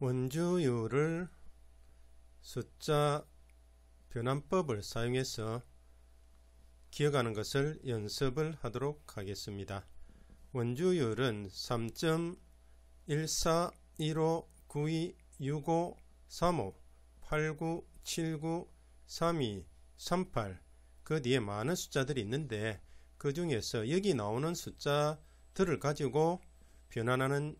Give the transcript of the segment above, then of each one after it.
원주율을 숫자 변환법을 사용해서 기억하는 것을 연습을 하도록 하겠습니다. 원주율은 3 1 4 1 5 9 2 6 5 3 5 8 9 7 9 3 2 8그 뒤에 많은 숫자들이 있는데 그 중에서 여기 나오는 숫자들을 가지고 변환하는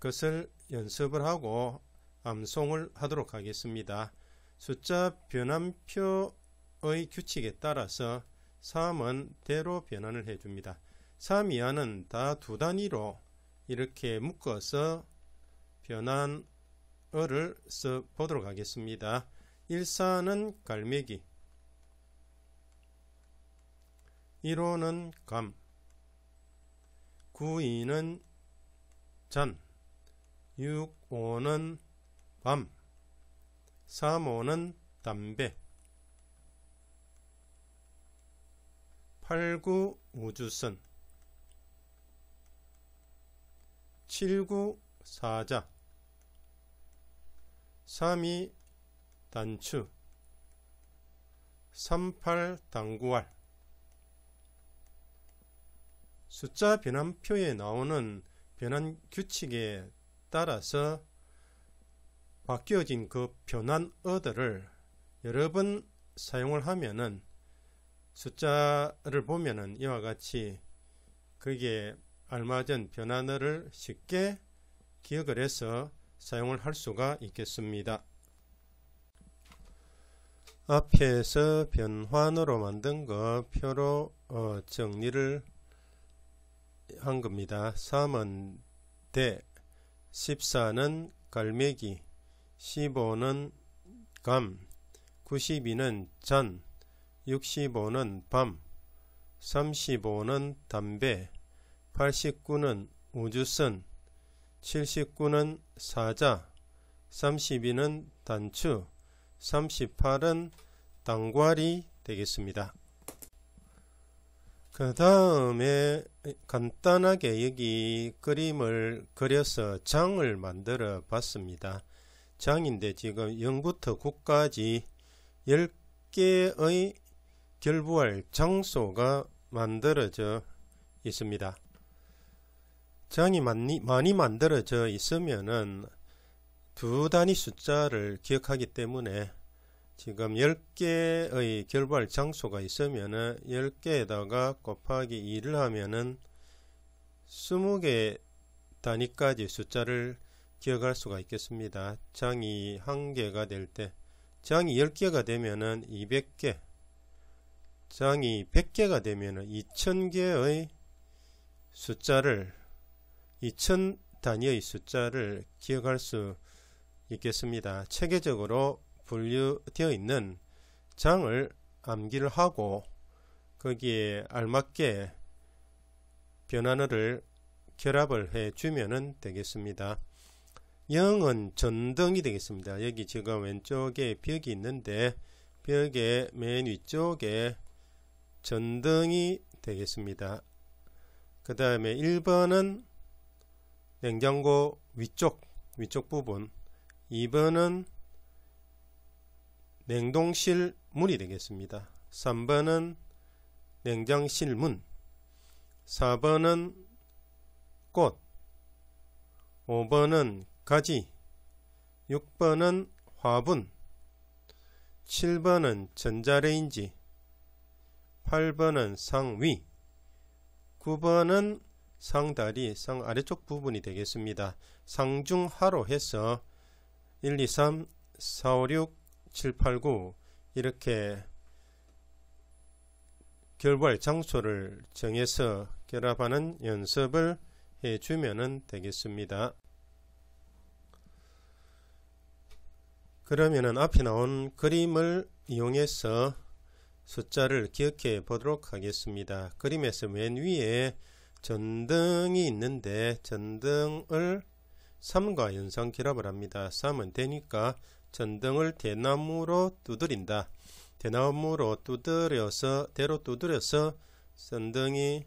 것을 연습을 하고 암송을 하도록 하겠습니다. 숫자 변환표의 규칙에 따라서 3은 대로 변환을 해줍니다. 3 이하는 다 두 단위로 이렇게 묶어서 변환어를 써보도록 하겠습니다. 1사는 갈매기 1호는 감 9, 2는 잔 6, 5는 밤 3, 5는 담배 8, 9 우주선 7, 9 사자 3, 2 단추 3, 8 당구알 숫자 변환표에 나오는 변환 규칙에 따라서 바뀌어진 그 변환 어드를 여러 번 사용을 하면은 숫자를 보면은 이와 같이 그게 알맞은 변환어를 쉽게 기억을 해서 사용을 할 수가 있겠습니다. 앞에서 변환으로 만든 거 표로 어, 정리를 한 겁니다. 3은 대, 14는 갈매기, 15는 감, 92는 잔, 65는 밤, 35는 담배, 89는 우주선, 79는 사자, 32는 단추, 38은 땅과이 되겠습니다. 그 다음에 간단하게 여기 그림을 그려서 장을 만들어 봤습니다. 장인데 지금 0부터 9까지 10개의 결부할 장소가 만들어져 있습니다. 장이 많이, 많이 만들어져 있으면은 두 단위 숫자를 기억하기 때문에 지금 10개의 결발 장소가 있으면 10개에다가 곱하기 2를 하면은 20개 단위까지 숫자를 기억할 수가 있겠습니다. 장이 1개가 될 때, 장이 10개가 되면은 200개, 장이 100개가 되면은 2000개의 숫자를, 2000 단위의 숫자를 기억할 수 있겠습니다. 체계적으로 분류되어 있는 장을 암기를 하고 거기에 알맞게 변환어를 결합을 해주면 되겠습니다. 0은 전등이 되겠습니다. 여기 지금 왼쪽에 벽이 있는데 벽의 맨 위쪽에 전등이 되겠습니다. 그 다음에 1번은 냉장고 위쪽 위쪽 부분 2번은 냉동실 문이 되겠습니다. 3번은 냉장실 문 4번은 꽃 5번은 가지 6번은 화분 7번은 전자레인지 8번은 상위 9번은 상다리 상 아래쪽 부분이 되겠습니다. 상중하로 해서 1, 2, 3, 4, 5, 6, 7, 8, 9 이렇게 결발 장소를 정해서 결합하는 연습을 해주면 되겠습니다. 그러면 앞에 나온 그림을 이용해서 숫자를 기억해 보도록 하겠습니다. 그림에서 맨 위에 전등이 있는데 전등을 3과 연상 결합을 합니다. 3은 되니까 전등을 대나무로 두드린다. 대나무로 두드려서 대로 두드려서 전등이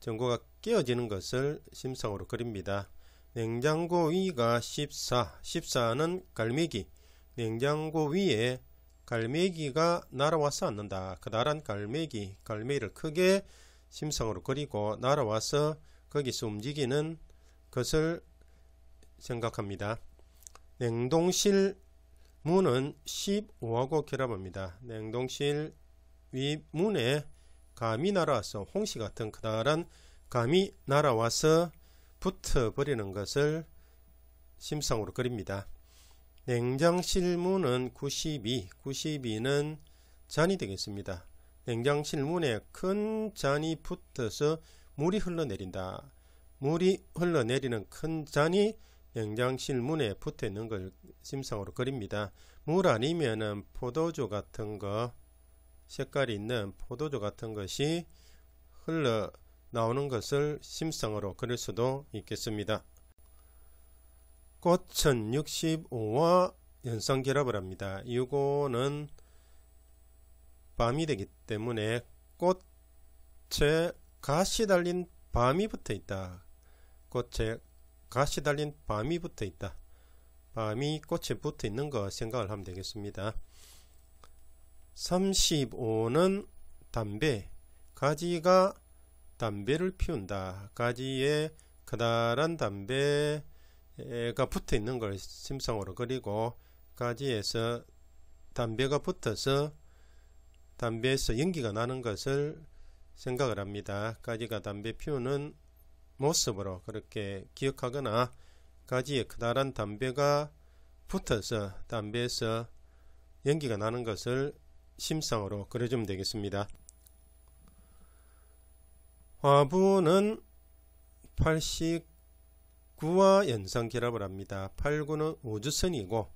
전구가 깨어지는 것을 심상으로 그립니다. 냉장고 위가 14, 14는 갈매기. 냉장고 위에 갈매기가 날아와서 앉는다. 그다란 갈매기, 갈매기를 크게 심상으로 그리고 날아와서 거기서 움직이는 것을 생각합니다. 냉동실 문은 15하고 결합합니다. 냉동실 위문에 감이 날아와서 홍시 같은 커다란 감이 날아와서 붙어버리는 것을 심상으로 그립니다. 냉장실 문은 92, 92는 잔이 되겠습니다. 냉장실 문에 큰 잔이 붙어서 물이 흘러내린다. 물이 흘러내리는 큰 잔이 영장실 문에 붙어 있는 걸 심상으로 그립니다. 물 아니면은 포도주 같은 거 색깔이 있는 포도주 같은 것이 흘러 나오는 것을 심상으로 그릴 수도 있겠습니다. 꽃은 65와 연성 결합을 합니다. 이거는 밤이 되기 때문에 꽃에 가시 달린 밤이 붙어 있다. 꽃에 가시 달린 밤이 붙어 있다. 밤이 꽃에 붙어 있는 거 생각을 하면 되겠습니다. 35는 담배, 가지가 담배를 피운다. 가지에 커다란 담배가 붙어 있는 걸 심상으로 그리고 가지에서 담배가 붙어서 담배에서 연기가 나는 것을 생각을 합니다. 가지가 담배 피우는 모습으로 그렇게 기억하거나 가지에 커다란 담배가 붙어서 담배에서 연기가 나는 것을 심상으로 그려주면 되겠습니다. 화분은 89와 연상 결합을 합니다. 89는 우주선이고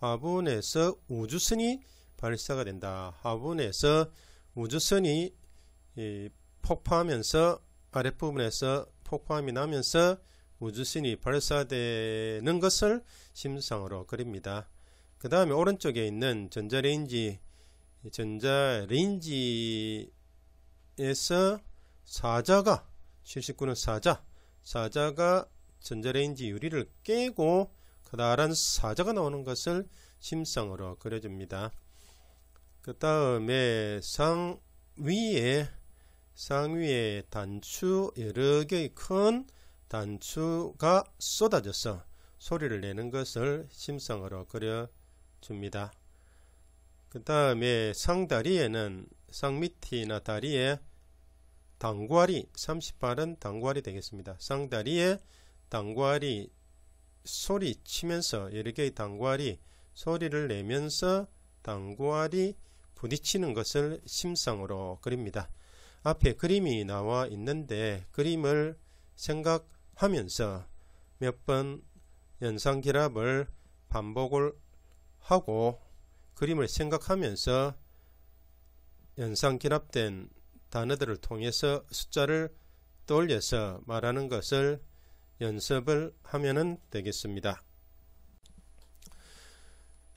화분에서 우주선이 발사가 된다. 화분에서 우주선이 폭파하면서 아랫부분에서 폭포함이 나면서 우주신이 발사되는 것을 심상으로 그립니다. 그 다음에 오른쪽에 있는 전자레인지 전자레인지에서 사자가 79는 사자 사자가 전자레인지 유리를 깨고 커다란 사자가 나오는 것을 심상으로 그려줍니다. 그 다음에 상 위에 상위에 단추 여러 개의 큰 단추가 쏟아져서 소리를 내는 것을 심상으로 그려줍니다. 그 다음에 상다리에는 상밑이나 다리에 당괄이 38은 당괄이 되겠습니다. 상다리에 당괄이 소리 치면서 여러 개의 당괄이 소리를 내면서 당괄이 부딪히는 것을 심상으로 그립니다. 앞에 그림이 나와 있는데 그림을 생각하면서 몇 번 연상 결합을 반복을 하고 그림을 생각하면서 연상 결합된 단어들을 통해서 숫자를 떠올려서 말하는 것을 연습을 하면 되겠습니다.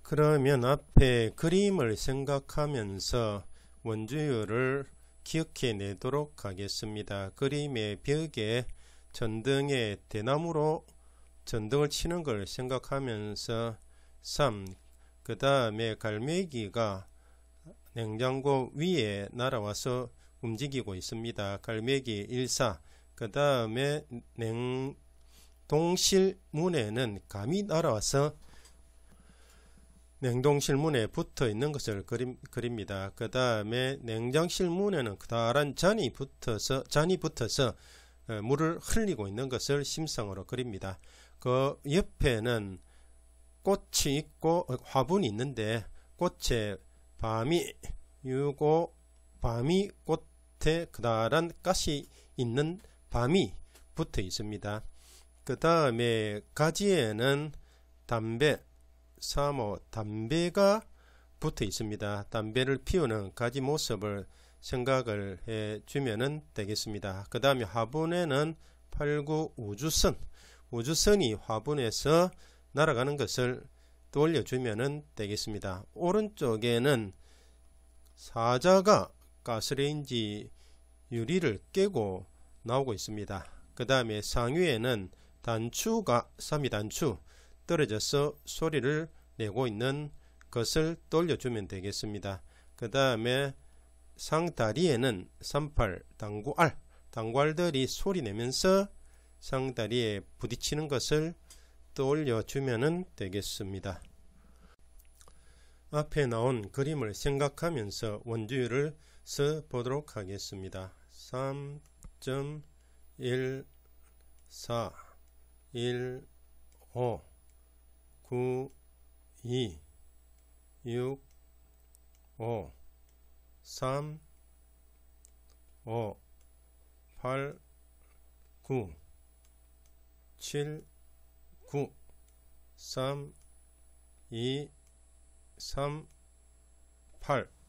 그러면 앞에 그림을 생각하면서 원주율을 기억해 내도록 하겠습니다. 그림의 벽에 전등에 대나무로 전등을 치는 걸 생각하면서 3. 그 다음에 갈매기가 냉장고 위에 날아와서 움직이고 있습니다. 갈매기 1사. 그 다음에 냉동실 문에는 감이 날아와서 냉동실 문에 붙어 있는 것을 그림, 그립니다. 그 다음에 냉장실 문에는 커다란 잔이 붙어서, 잔이 붙어서 어, 물을 흘리고 있는 것을 심성으로 그립니다. 그 옆에는 꽃이 있고 어, 화분이 있는데 꽃에 밤이 유고 밤이 꽃에 커다란 가시 있는 밤이 붙어 있습니다. 그 다음에 가지에는 담배 3호 담배가 붙어 있습니다. 담배를 피우는 가지 모습을 생각을 해주면 되겠습니다. 그 다음에 화분에는 8 9 우주선, 우주선이 화분에서 날아가는 것을 돌려주면 되겠습니다. 오른쪽에는 사자가 가스레인지 유리를 깨고 나오고 있습니다. 그 다음에 상위에는 단추가 3위 단추 떨어져서 소리를 내고 있는 것을 돌려주면 되겠습니다. 그 다음에 상다리에는 38 당구알, 당구알들이 소리 내면서 상다리에 부딪히는 것을 떠올려주면 되겠습니다. 앞에 나온 그림을 생각하면서 원주율을 써보도록 하겠습니다. 3.14 1 5 9, 2, 6, 5, 3, 5, 8, 9, 7, 9, 3, 2, 3, 8